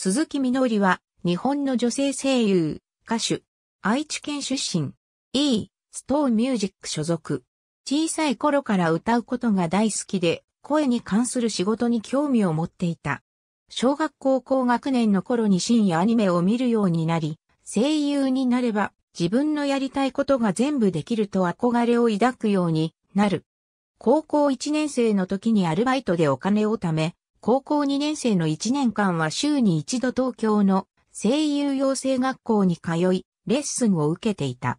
鈴木みのりは、日本の女性声優、歌手、愛知県出身、E、ストーンミュージック所属。小さい頃から歌うことが大好きで、声に関する仕事に興味を持っていた。小学校高学年の頃に深夜アニメを見るようになり、声優になれば自分のやりたいことが全部できると憧れを抱くようになる。高校1年生の時にアルバイトでお金を貯め、高校2年生の1年間は週に一度東京の声優養成学校に通い、レッスンを受けていた。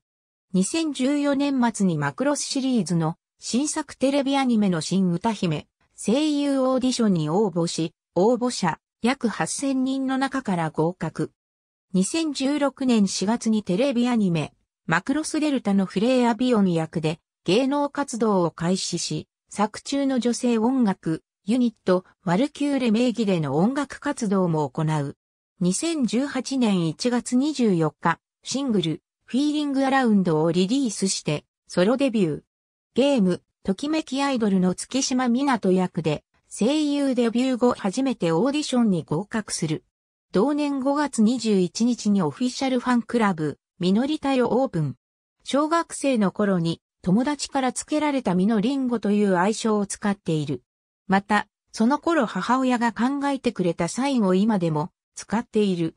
2014年末にマクロスシリーズの新作テレビアニメの新歌姫、声優オーディションに応募し、応募者約8000人の中から合格。2016年4月にテレビアニメ、マクロスデルタのフレイアビオン役で芸能活動を開始し、作中の女性音楽、ユニット、ワルキューレ名義での音楽活動も行う。2018年1月24日、シングル、フィーリングアラウンドをリリースして、ソロデビュー。ゲーム、ときめきアイドルの月島みなと役で、声優デビュー後初めてオーディションに合格する。同年5月21日にオフィシャルファンクラブ、みのりたよオープン。小学生の頃に友達から付けられたミのりんごという愛称を使っている。また、その頃母親が考えてくれたサインを今でも使っている。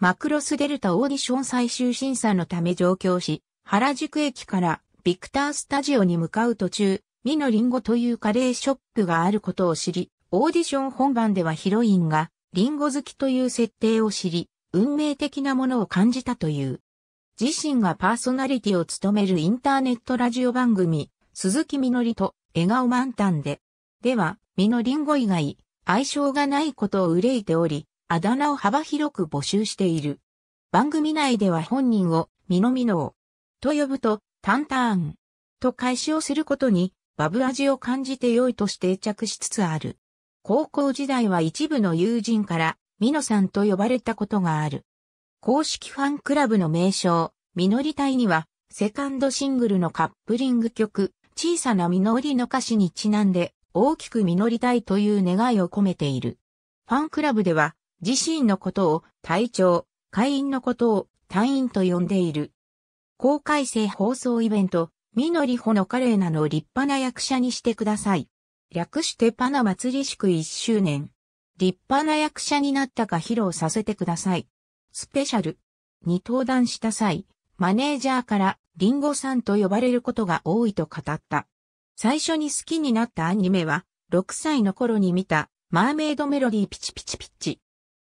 マクロスデルタオーディション最終審査のため上京し、原宿駅からビクタースタジオに向かう途中、ミノリンゴというカレーショップがあることを知り、オーディション本番ではヒロインがリンゴ好きという設定を知り、運命的なものを感じたという。自身がパーソナリティを務めるインターネットラジオ番組、鈴木みのりと笑顔満タンででは、実のリンゴ以外、愛称がないことを憂いており、あだ名を幅広く募集している。番組内では本人を、ミノミノを、と呼ぶと、タンターンと開始をすることに、バブ味を感じて良いとして定着しつつある。高校時代は一部の友人から、ミノさんと呼ばれたことがある。公式ファンクラブの名称、ミノリ隊には、セカンドシングルのカップリング曲、小さなミノリの歌詞にちなんで、大きく実りたいという願いを込めている。ファンクラブでは自身のことを隊長、会員のことを隊員と呼んでいる。公開生放送イベント、みのりほのカレーナの立派な役者にしてください。略してパナ祭り祝一周年。立派な役者になったか披露させてください。スペシャル。に登壇した際、マネージャーからリンゴさんと呼ばれることが多いと語った。最初に好きになったアニメは、6歳の頃に見た、マーメイドメロディーピチピチピチ。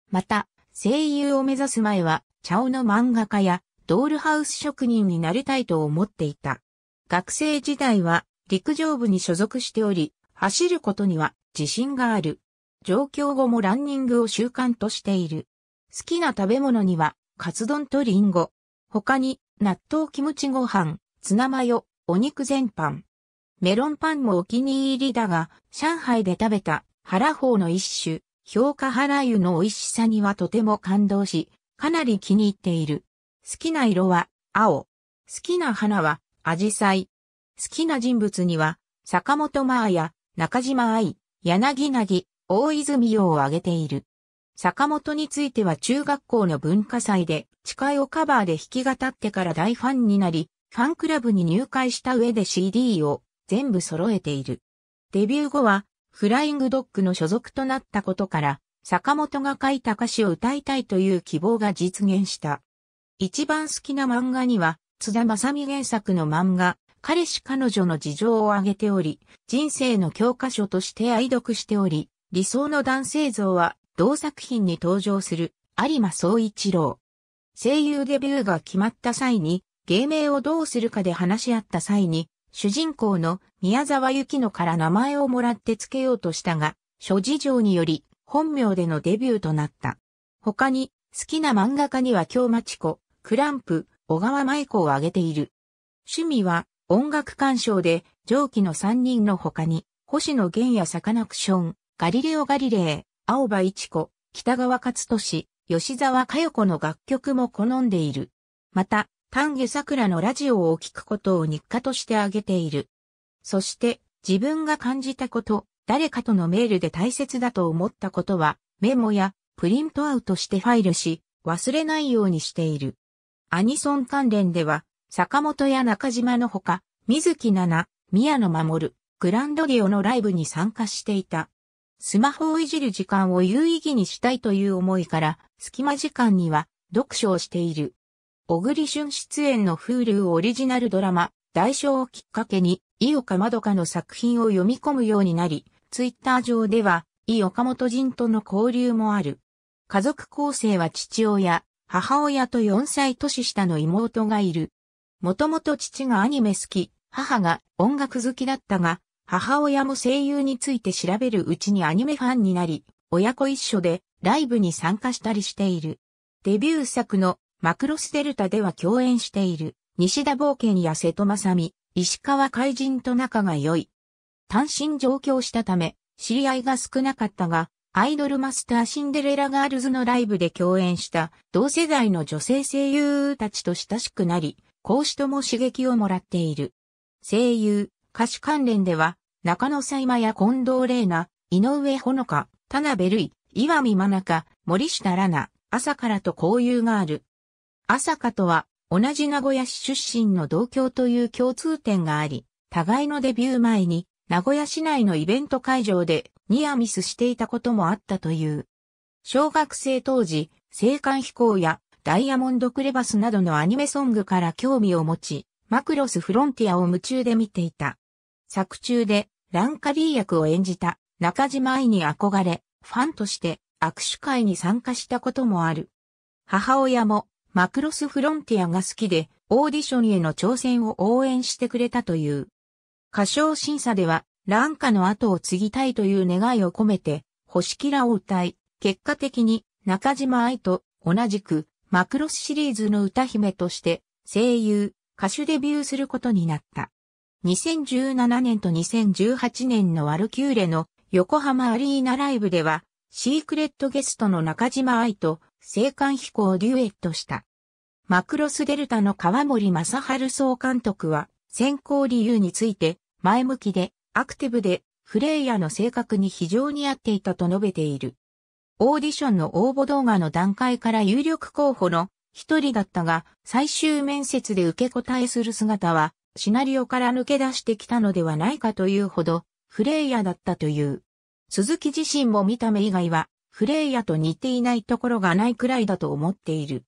また、声優を目指す前は、茶尾の漫画家や、ドールハウス職人になりたいと思っていた。学生時代は、陸上部に所属しており、走ることには自信がある。上京後もランニングを習慣としている。好きな食べ物には、カツ丼とリンゴ。他に、納豆キムチご飯、ツナマヨ、お肉全般、メロンパンもお気に入りだが、上海で食べた原ーの一種、評価原油の美味しさにはとても感動し、かなり気に入っている。好きな色は青。好きな花はアジサイ。好きな人物には、坂本真や中島愛、柳なぎ、大泉洋を挙げている。坂本については中学校の文化祭で、誓いをカバーで弾き語ってから大ファンになり、ファンクラブに入会した上で CD を全部揃えている。デビュー後は、フライングドッグの所属となったことから、坂本が書いた歌詞を歌いたいという希望が実現した。一番好きな漫画には、津田正美原作の漫画、彼氏彼女の事情を挙げており、人生の教科書として愛読しており、理想の男性像は、同作品に登場する、有馬総一郎。声優デビューが決まった際に、芸名をどうするかで話し合った際に、主人公の宮沢幸乃から名前をもらって付けようとしたが、諸事情により本名でのデビューとなった。他に好きな漫画家には京町子、クランプ、小川舞子を挙げている。趣味は音楽鑑賞で上記の3人の他に星野源やサカナクション、ガリレオ・ガリレイ、青葉一子、北川勝利、吉沢佳代子の楽曲も好んでいる。また、丹下桜のラジオを聞くことを日課として挙げている。そして、自分が感じたこと、誰かとのメールで大切だと思ったことは、メモやプリントアウトしてファイルし、忘れないようにしている。アニソン関連では、坂本や中島のほか、水木奈々、宮野守、グランドリオのライブに参加していた。スマホをいじる時間を有意義にしたいという思いから、隙間時間には読書をしている。小栗旬出演のフールーオリジナルドラマ、代償をきっかけに、井岡まどかの作品を読み込むようになり、ツイッター上では、井岡本人との交流もある。家族構成は父親、母親と4歳年下の妹がいる。もともと父がアニメ好き、母が音楽好きだったが、母親も声優について調べるうちにアニメファンになり、親子一緒でライブに参加したりしている。デビュー作のマクロスデルタでは共演している、西田冒険や瀬戸正美、石川海人と仲が良い。単身上京したため、知り合いが少なかったが、アイドルマスターシンデレラガールズのライブで共演した同世代の女性声優たちと親しくなり、講師とも刺激をもらっている。声優、歌手関連では、中野さいまや近藤玲奈、井上ほのか、田辺瑠衣、岩見真中、森下らな、朝からと交友がある、朝香とは、同じ名古屋市出身の同郷という共通点があり、互いのデビュー前に、名古屋市内のイベント会場でニアミスしていたこともあったという。小学生当時、青函飛行やダイヤモンドクレバスなどのアニメソングから興味を持ち、マクロスフロンティアを夢中で見ていた。作中でランカリー役を演じた中島愛に憧れ、ファンとして握手会に参加したこともある。母親もマクロスフロンティアが好きで、オーディションへの挑戦を応援してくれたという。歌唱審査では、ランカの後を継ぎたいという願いを込めて、星キラを歌い、結果的に中島愛と同じくマクロスシリーズの歌姫として声優、歌手デビューすることになった。2017年と2018年のワルキューレの横浜アリーナライブでは、シークレットゲストの中島愛と青函飛行デュエットした。マクロスデルタの川森正春総監督は、選考理由について、前向きで、アクティブで、フレイヤーの性格に非常に合っていたと述べている。オーディションの応募動画の段階から有力候補の一人だったが、最終面接で受け答えする姿は、シナリオから抜け出してきたのではないかというほど、フレイヤーだったという。鈴木自身も見た目以外は、フレイヤと似ていないところがないくらいだと思っている。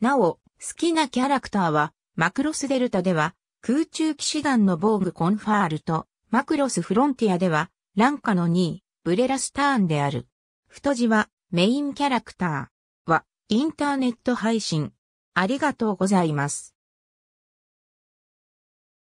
なお、好きなキャラクターは、マクロスデルタでは、空中騎士団の防具コンファールと、マクロスフロンティアでは、ランカの2位、ブレラスターンである。太字は、メインキャラクターは、インターネット配信。ありがとうございます。